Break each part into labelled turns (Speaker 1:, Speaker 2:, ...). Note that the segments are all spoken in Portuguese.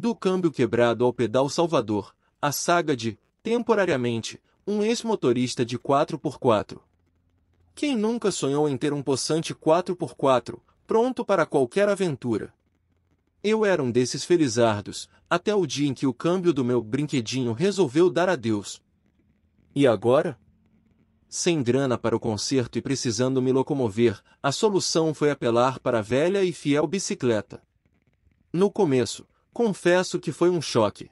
Speaker 1: Do câmbio quebrado ao pedal salvador, a saga de, temporariamente, um ex-motorista de 4x4. Quem nunca sonhou em ter um possante 4x4, pronto para qualquer aventura? Eu era um desses felizardos, até o dia em que o câmbio do meu brinquedinho resolveu dar adeus. E agora? Sem grana para o concerto e precisando me locomover, a solução foi apelar para a velha e fiel bicicleta. No começo, Confesso que foi um choque.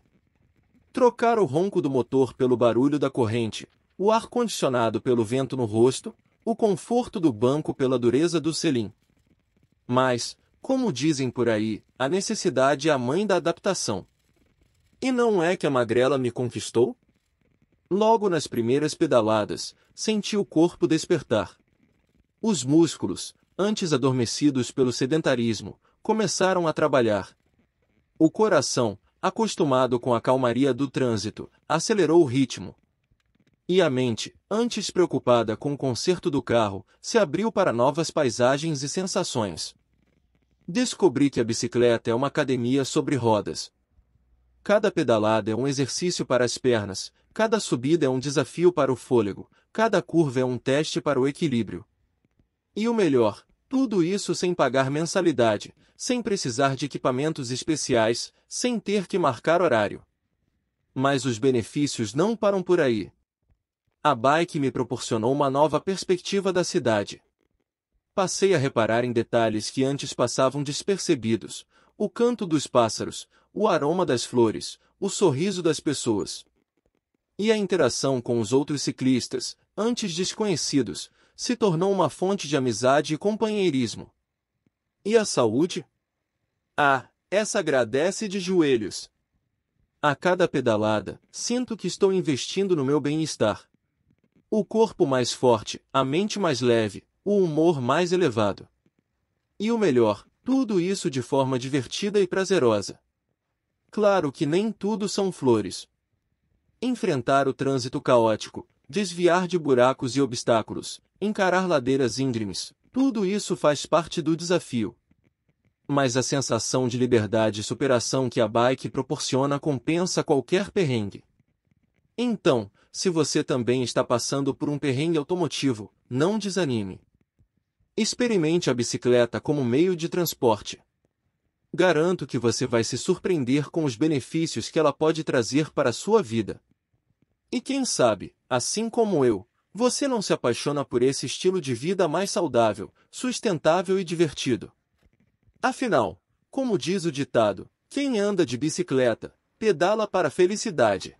Speaker 1: Trocar o ronco do motor pelo barulho da corrente, o ar-condicionado pelo vento no rosto, o conforto do banco pela dureza do selim. Mas, como dizem por aí, a necessidade é a mãe da adaptação. E não é que a magrela me conquistou? Logo nas primeiras pedaladas, senti o corpo despertar. Os músculos, antes adormecidos pelo sedentarismo, começaram a trabalhar, o coração, acostumado com a calmaria do trânsito, acelerou o ritmo. E a mente, antes preocupada com o conserto do carro, se abriu para novas paisagens e sensações. Descobri que a bicicleta é uma academia sobre rodas. Cada pedalada é um exercício para as pernas, cada subida é um desafio para o fôlego, cada curva é um teste para o equilíbrio. E o melhor, tudo isso sem pagar mensalidade, sem precisar de equipamentos especiais, sem ter que marcar horário. Mas os benefícios não param por aí. A bike me proporcionou uma nova perspectiva da cidade. Passei a reparar em detalhes que antes passavam despercebidos: o canto dos pássaros, o aroma das flores, o sorriso das pessoas. E a interação com os outros ciclistas, antes desconhecidos, se tornou uma fonte de amizade e companheirismo. E a saúde? Ah, essa agradece de joelhos. A cada pedalada, sinto que estou investindo no meu bem-estar. O corpo mais forte, a mente mais leve, o humor mais elevado. E o melhor, tudo isso de forma divertida e prazerosa. Claro que nem tudo são flores. Enfrentar o trânsito caótico, desviar de buracos e obstáculos, encarar ladeiras íngremes, tudo isso faz parte do desafio. Mas a sensação de liberdade e superação que a bike proporciona compensa qualquer perrengue. Então, se você também está passando por um perrengue automotivo, não desanime. Experimente a bicicleta como meio de transporte. Garanto que você vai se surpreender com os benefícios que ela pode trazer para a sua vida. E quem sabe, assim como eu, você não se apaixona por esse estilo de vida mais saudável, sustentável e divertido. Afinal, como diz o ditado, quem anda de bicicleta, pedala para a felicidade.